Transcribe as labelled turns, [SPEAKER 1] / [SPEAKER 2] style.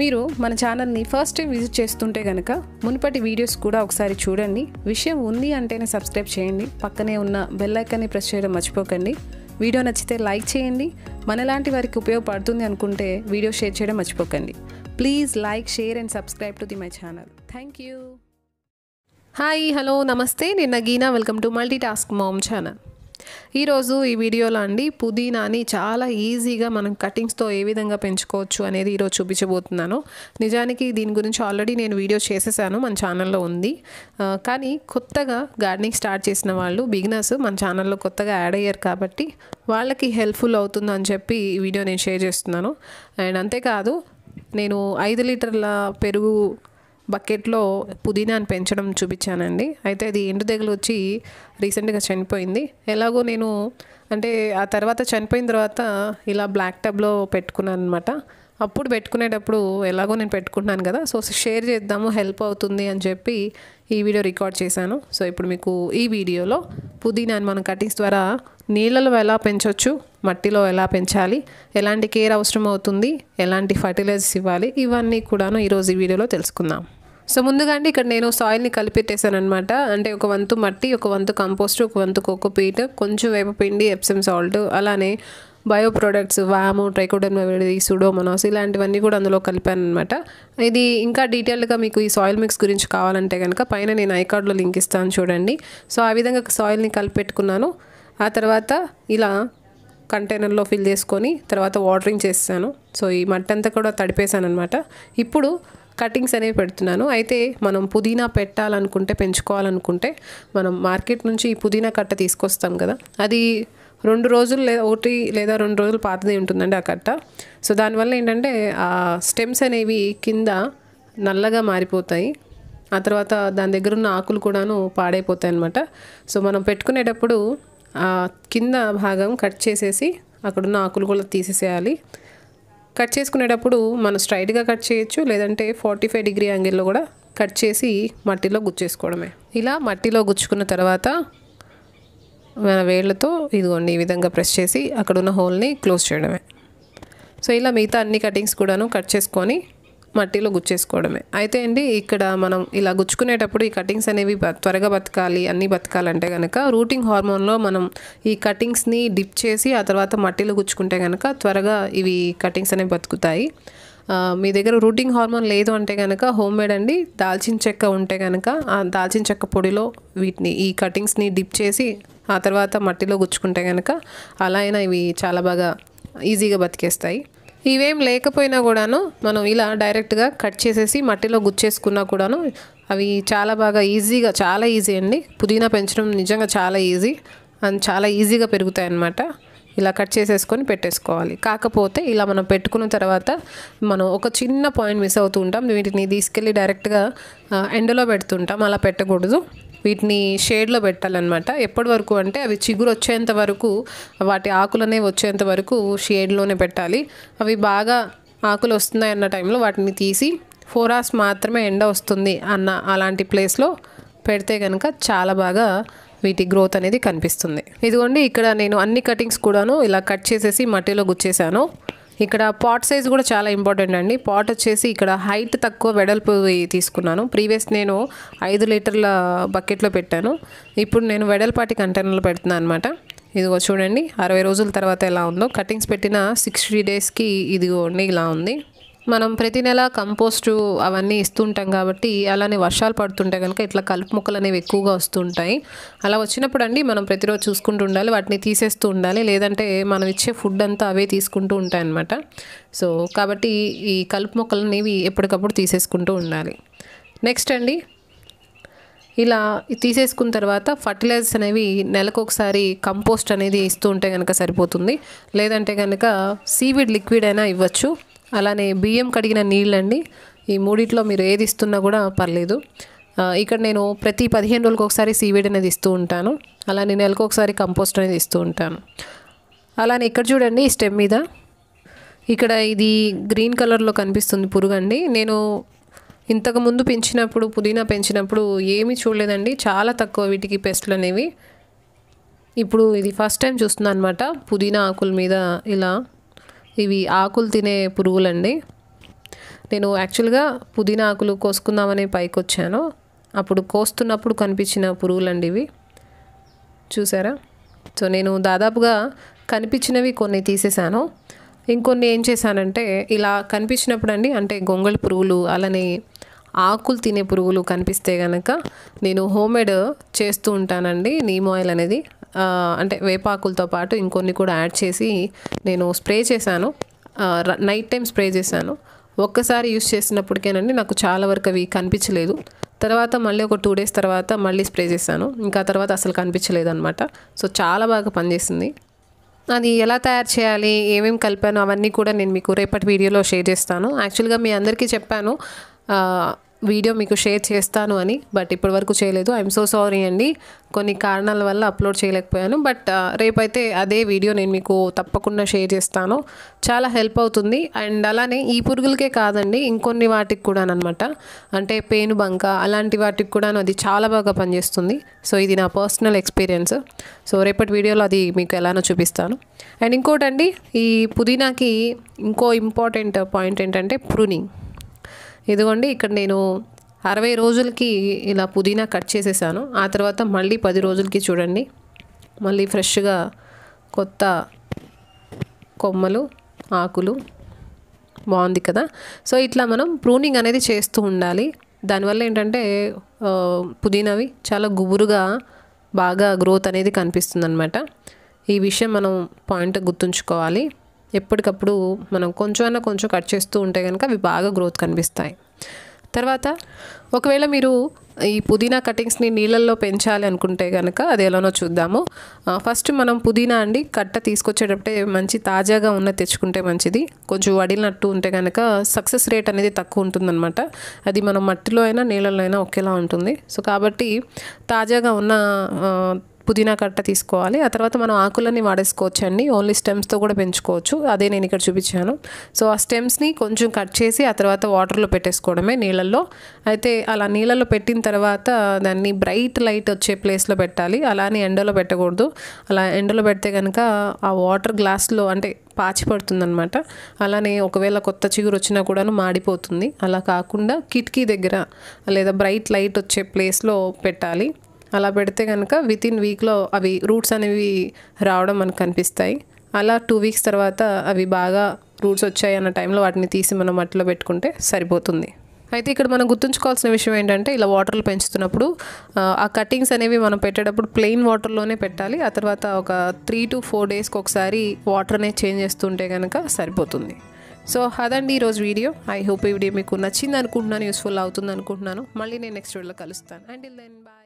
[SPEAKER 1] మీరు మన ఛానల్ని ఫస్ట్ టైం విజిట్ చేస్తుంటే కనుక మునుపటి వీడియోస్ కూడా ఒకసారి చూడండి విషయం ఉంది అంటేనే సబ్స్క్రైబ్ చేయండి పక్కనే ఉన్న బెల్లైకాన్ని ప్రెస్ చేయడం మర్చిపోకండి వీడియో నచ్చితే లైక్ చేయండి మనలాంటి వారికి ఉపయోగపడుతుంది అనుకుంటే వీడియో షేర్ చేయడం మర్చిపోకండి please like share and subscribe to the my channel thank you hi hello నమస్తే నిన్న గీనా welcome to multi task mom channel ఈరోజు ఈ వీడియోలో అండి పుదీనాని చాలా ఈజీగా మనం కటింగ్స్తో ఏ విధంగా పెంచుకోవచ్చు అనేది ఈరోజు చూపించబోతున్నాను నిజానికి దీని గురించి ఆల్రెడీ నేను వీడియో చేసేసాను మన ఛానల్లో ఉంది కానీ కొత్తగా గార్డెనింగ్ స్టార్ట్ చేసిన వాళ్ళు బిగినర్స్ మన ఛానల్లో కొత్తగా యాడ్ అయ్యారు కాబట్టి వాళ్ళకి హెల్ప్ఫుల్ అవుతుందని చెప్పి ఈ వీడియో నేను షేర్ చేస్తున్నాను అండ్ అంతేకాదు నేను ఐదు లీటర్ల పెరుగు బకెట్లో పుదీనాను పెంచడం చూపించానండి అయితే అది ఎండు తెగులు వచ్చి రీసెంట్గా చనిపోయింది ఎలాగో నేను అంటే ఆ తర్వాత చనిపోయిన తర్వాత ఇలా బ్లాక్ టబ్లో పెట్టుకున్నాను అనమాట అప్పుడు పెట్టుకునేటప్పుడు ఎలాగో నేను పెట్టుకుంటున్నాను కదా సో షేర్ చేద్దాము హెల్ప్ అవుతుంది అని చెప్పి ఈ వీడియో రికార్డ్ చేశాను సో ఇప్పుడు మీకు ఈ వీడియోలో పుదీనాను మనం కటింగ్స్ ద్వారా నీళ్ళలో ఎలా పెంచవచ్చు మట్టిలో ఎలా పెంచాలి ఎలాంటి కేర్ అవసరం అవుతుంది ఎలాంటి ఫర్టిలైజర్స్ ఇవ్వాలి ఇవన్నీ కూడాను ఈరోజు ఈ వీడియోలో తెలుసుకుందాం సో ముందుగా అండి ఇక్కడ నేను సాయిల్ని కలిపెట్టేశాను అనమాట అంటే ఒక వంతు మట్టి ఒక వంతు కంపోస్ట్ ఒక వంతు కోకోపీట్ కొంచెం వేప పిండి ఎప్సమ్ సాల్ట్ అలానే బయో ప్రోడక్ట్స్ వాము ట్రైకోడర్మా వేడి సుడోమోనాస్ ఇలాంటివన్నీ కూడా అందులో కలిపాను అనమాట ఇది ఇంకా డీటెయిల్డ్గా మీకు ఈ సాయిల్ మిక్స్ గురించి కావాలంటే కనుక పైన నేను ఐకార్డ్లో లింక్ ఇస్తాను చూడండి సో ఆ విధంగా సాయిల్ని కలిపెట్టుకున్నాను ఆ తర్వాత ఇలా కంటైనర్లో ఫిల్ చేసుకొని తర్వాత వాటరింగ్ చేస్తాను సో ఈ మట్టి అంతా కూడా తడిపేశాను అనమాట ఇప్పుడు కటింగ్స్ అనేవి పెడుతున్నాను అయితే మనం పుదీనా పెట్టాలనుకుంటే పెంచుకోవాలనుకుంటే మనం మార్కెట్ నుంచి ఈ పుదీనా కట్ట తీసుకొస్తాం కదా అది రెండు రోజులు లేదా ఒకటి లేదా రెండు రోజులు పాతది ఉంటుందండి ఆ కట్ట సో దానివల్ల ఏంటంటే ఆ స్టెమ్స్ అనేవి కింద నల్లగా మారిపోతాయి ఆ తర్వాత దాని దగ్గర ఉన్న ఆకులు కూడాను పాడైపోతాయి అనమాట సో మనం పెట్టుకునేటప్పుడు కింద భాగం కట్ చేసేసి అక్కడున్న ఆకులు కూడా తీసేసేయాలి కట్ చేసుకునేటప్పుడు మనం స్ట్రైట్గా కట్ చేయొచ్చు లేదంటే ఫార్టీ ఫైవ్ డిగ్రీ యాంగిల్లో కూడా కట్ చేసి మట్టిలో గుచ్చేసుకోవడమే ఇలా మట్టిలో గుచ్చుకున్న తర్వాత మన వేళ్ళతో ఇదిగోండి ఈ విధంగా ప్రెస్ చేసి అక్కడ ఉన్న హోల్ని క్లోజ్ చేయడమే సో ఇలా మిగతా అన్ని కటింగ్స్ కూడాను కట్ చేసుకొని మట్టిలో గుచ్చేసుకోవడమే అయితే అండి ఇక్కడ మనం ఇలా గుచ్చుకునేటప్పుడు ఈ కటింగ్స్ అనేవి త్వరగా బతకాలి అన్నీ బతకాలంటే కనుక రూటింగ్ హార్మోన్లో మనం ఈ కటింగ్స్ని డిప్ చేసి ఆ తర్వాత మట్టిలో గుచ్చుకుంటే కనుక త్వరగా ఇవి కటింగ్స్ అనేవి బతుకుతాయి మీ దగ్గర రూటింగ్ హార్మోన్ లేదు అంటే కనుక హోమ్ మేడ్ అండి దాల్చిన చెక్క ఉంటే కనుక ఆ దాల్చిన చెక్క పొడిలో వీటిని ఈ కటింగ్స్ని డిప్ చేసి ఆ తర్వాత మట్టిలో గుచ్చుకుంటే కనుక అలా అయినా ఇవి చాలా బాగా ఈజీగా బతికేస్తాయి ఇవేం లేకపోయినా కూడాను మనం ఇలా డైరెక్ట్గా కట్ చేసేసి మట్టిలో గుచ్చేసుకున్నా కూడాను అవి చాలా బాగా ఈజీగా చాలా ఈజీ అండి పుదీనా పెంచడం నిజంగా చాలా ఈజీ అండ్ చాలా ఈజీగా పెరుగుతాయి అన్నమాట ఇలా కట్ చేసేసుకొని పెట్టేసుకోవాలి కాకపోతే ఇలా మనం పెట్టుకున్న తర్వాత మనం ఒక చిన్న పాయింట్ మిస్ అవుతూ ఉంటాం వీటిని తీసుకెళ్ళి డైరెక్ట్గా ఎండలో పెడుతుంటాం అలా పెట్టకూడదు వీటిని షేడ్లో పెట్టాలన్నమాట ఎప్పటి వరకు అంటే అవి చిగురు వచ్చేంత వరకు వాటి ఆకులనే వచ్చేంత వరకు షేడ్లోనే పెట్టాలి అవి బాగా ఆకులు వస్తున్నాయి అన్న టైంలో వాటిని తీసి ఫోర్ అవర్స్ మాత్రమే ఎండ వస్తుంది అన్న అలాంటి ప్లేస్లో పెడితే కనుక చాలా బాగా వీటి గ్రోత్ అనేది కనిపిస్తుంది ఇదిగోండి ఇక్కడ నేను అన్ని కటింగ్స్ కూడాను ఇలా కట్ చేసేసి మట్టిలో గుచ్చేసాను ఇక్కడ పాట్ సైజ్ కూడా చాలా ఇంపార్టెంట్ అండి పాట్ వచ్చేసి ఇక్కడ హైట్ తక్కువ వెడల్పు తీసుకున్నాను ప్రీవియస్ నేను ఐదు లీటర్ల బకెట్లో పెట్టాను ఇప్పుడు నేను వెడల్పాటి కంటైనర్లో పెడుతున్నాను అనమాట ఇదిగో చూడండి అరవై రోజుల తర్వాత ఎలా ఉందో కటింగ్స్ పెట్టిన సిక్స్టీ డేస్కి ఇదిగోండి ఇలా ఉంది మనం ప్రతి నెల కంపోస్టు అవన్నీ ఇస్తుంటాం కాబట్టి అలానే వర్షాలు పడుతుంటే కనుక ఇట్లా కలుపు మొక్కలు అనేవి ఎక్కువగా వస్తుంటాయి అలా వచ్చినప్పుడు అండి మనం ప్రతిరోజు చూసుకుంటూ ఉండాలి వాటిని తీసేస్తూ ఉండాలి లేదంటే మనం ఇచ్చే ఫుడ్ అంతా అవే తీసుకుంటూ ఉంటాయి అన్నమాట సో కాబట్టి ఈ కలుపు మొక్కలు అనేవి ఎప్పటికప్పుడు తీసేసుకుంటూ ఉండాలి నెక్స్ట్ అండి ఇలా తీసేసుకున్న తర్వాత ఫర్టిలైజర్స్ అనేవి నెలకు ఒకసారి కంపోస్ట్ అనేది ఇస్తూ ఉంటే కనుక సరిపోతుంది లేదంటే కనుక సీవిడ్ లిక్విడ్ అయినా ఇవ్వచ్చు అలానే బియ్యం కడిగిన నీళ్ళండి ఈ మూడిట్లో మీరు ఏది ఇస్తున్నా కూడా పర్లేదు ఇక్కడ నేను ప్రతి పదిహేను రోజులకు ఒకసారి సీవీడ్ అనేది ఇస్తూ ఉంటాను అలానే నెలకు ఒకసారి కంపోస్ట్ అనేది ఇస్తూ ఉంటాను అలానే ఇక్కడ చూడండి ఈ స్టెమ్ మీద ఇక్కడ ఇది గ్రీన్ కలర్లో కనిపిస్తుంది పురుగు అండి నేను ఇంతకుముందు పెంచినప్పుడు పుదీనా పెంచినప్పుడు ఏమీ చూడలేదండి చాలా తక్కువ వీటికి పెస్ట్లు అనేవి ఇప్పుడు ఇది ఫస్ట్ టైం చూస్తున్నా అనమాట పుదీనా ఆకుల మీద ఇలా ఇవి ఆకులు తినే పురుగులండి నేను యాక్చువల్గా పుదీనా ఆకులు కోసుకుందామని పైకి వచ్చాను అప్పుడు కోస్తున్నప్పుడు కనిపించిన పురుగులండి ఇవి చూసారా సో నేను దాదాపుగా కనిపించినవి కొన్ని తీసేశాను ఇంకొన్ని ఏం చేశానంటే ఇలా కనిపించినప్పుడు అండి అంటే గొంగళి పురుగులు అలానే ఆకులు తినే పురుగులు కనిపిస్తే కనుక నేను హోమ్మేడ్ చేస్తూ ఉంటానండి నీమ్ ఆయిల్ అనేది అంటే వేపాకులతో పాటు ఇంకొన్ని కూడా యాడ్ చేసి నేను స్ప్రే చేశాను నైట్ టైం స్ప్రే చేశాను ఒక్కసారి యూస్ చేసినప్పటికేనండి నాకు చాలా వరకు అవి కనిపించలేదు తర్వాత మళ్ళీ ఒక టూ డేస్ తర్వాత మళ్ళీ స్ప్రే చేశాను ఇంకా తర్వాత అసలు కనిపించలేదు అనమాట సో చాలా బాగా పనిచేసింది అది ఎలా తయారు చేయాలి ఏమేమి కలిపాను అవన్నీ కూడా నేను మీకు రేపటి వీడియోలో షేర్ చేస్తాను యాక్చువల్గా మీ అందరికీ చెప్పాను వీడియో మీకు షేర్ చేస్తాను అని బట్ ఇప్పటి వరకు చేయలేదు ఐఎమ్ సో సారీ అండి కొన్ని కారణాల వల్ల అప్లోడ్ చేయలేకపోయాను బట్ రేపైతే అదే వీడియో నేను మీకు తప్పకుండా షేర్ చేస్తాను చాలా హెల్ప్ అవుతుంది అండ్ అలానే ఈ పురుగులకే కాదండి ఇంకొన్ని వాటికి కూడా అనమాట అంటే పేను బంక అలాంటి వాటికి కూడా అది చాలా బాగా పనిచేస్తుంది సో ఇది నా పర్సనల్ ఎక్స్పీరియన్స్ సో రేపటి వీడియోలో అది మీకు ఎలానో చూపిస్తాను అండ్ ఇంకోటండి ఈ పుదీనాకి ఇంకో ఇంపార్టెంట్ పాయింట్ ఏంటంటే ప్రూనింగ్ ఇదిగోండి ఇక్కడ నేను అరవై రోజులకి ఇలా పుదీనా కట్ చేసేసాను ఆ తర్వాత మళ్ళీ పది రోజులకి చూడండి మళ్ళీ ఫ్రెష్గా కొత్త కొమ్మలు ఆకులు బాగుంది కదా సో ఇట్లా మనం ప్రూనింగ్ అనేది చేస్తూ ఉండాలి దానివల్ల ఏంటంటే పుదీనావి చాలా గుబురుగా బాగా గ్రోత్ అనేది కనిపిస్తుంది అనమాట ఈ విషయం మనం పాయింట్ గుర్తుంచుకోవాలి ఎప్పటికప్పుడు మనం కొంచెమన్నా కొంచెం కట్ చేస్తూ ఉంటే కనుక అవి బాగా గ్రోత్ కనిపిస్తాయి తర్వాత ఒకవేళ మీరు ఈ పుదీనా కటింగ్స్ని నీళ్ళల్లో పెంచాలి అనుకుంటే కనుక అది ఎలానో చూద్దాము ఫస్ట్ మనం పుదీనా అండి కట్ట తీసుకొచ్చేటప్పుడే మంచి తాజాగా ఉన్న తెచ్చుకుంటే మంచిది కొంచెం వడిలినట్టు ఉంటే కనుక సక్సెస్ రేట్ అనేది తక్కువ ఉంటుందన్నమాట అది మనం మట్టిలో అయినా నీళ్ళలో అయినా ఒకేలా ఉంటుంది సో కాబట్టి తాజాగా ఉన్న పుదీనా కట్ట తీసుకోవాలి ఆ తర్వాత మనం ఆకులన్నీ వాడేసుకోవచ్చు అండి ఓన్లీ స్టెమ్స్తో కూడా పెంచుకోవచ్చు అదే నేను ఇక్కడ చూపించాను సో ఆ స్టెమ్స్ని కొంచెం కట్ చేసి ఆ తర్వాత వాటర్లో పెట్టేసుకోవడమే నీళ్ళల్లో అయితే అలా నీళ్ళల్లో పెట్టిన తర్వాత దాన్ని బ్రైట్ లైట్ వచ్చే ప్లేస్లో పెట్టాలి అలానే ఎండలో పెట్టకూడదు అలా ఎండలో పెడితే కనుక ఆ వాటర్ గ్లాస్లో అంటే పాచి పడుతుందనమాట అలానే ఒకవేళ కొత్త చిగురు వచ్చినా కూడాను మాడిపోతుంది అలా కాకుండా కిటికీ దగ్గర లేదా బ్రైట్ లైట్ వచ్చే ప్లేస్లో పెట్టాలి అలా పెడితే కనుక విత్ ఇన్ వీక్లో అవి రూట్స్ అనేవి రావడం మనకు కనిపిస్తాయి అలా టూ వీక్స్ తర్వాత అవి బాగా రూట్స్ వచ్చాయి అన్న టైంలో వాటిని తీసి మనం మట్టిలో పెట్టుకుంటే సరిపోతుంది అయితే ఇక్కడ మనం గుర్తుంచుకోవాల్సిన విషయం ఏంటంటే ఇలా వాటర్లు పెంచుతున్నప్పుడు ఆ కటింగ్స్ అనేవి మనం పెట్టేటప్పుడు ప్లెయిన్ వాటర్లోనే పెట్టాలి ఆ తర్వాత ఒక త్రీ టు ఫోర్ డేస్కి ఒకసారి వాటర్ అనేది చేంజ్ చేస్తుంటే కనుక సరిపోతుంది సో అదండి ఈరోజు వీడియో ఐ హోప్ ఈ వీడియో మీకు నచ్చింది అనుకుంటున్నాను యూస్ఫుల్ అవుతుంది అనుకుంటున్నాను మళ్ళీ నేను నెక్స్ట్ వీడియోలో కలుస్తాను అండ్ దెన్ బాయ్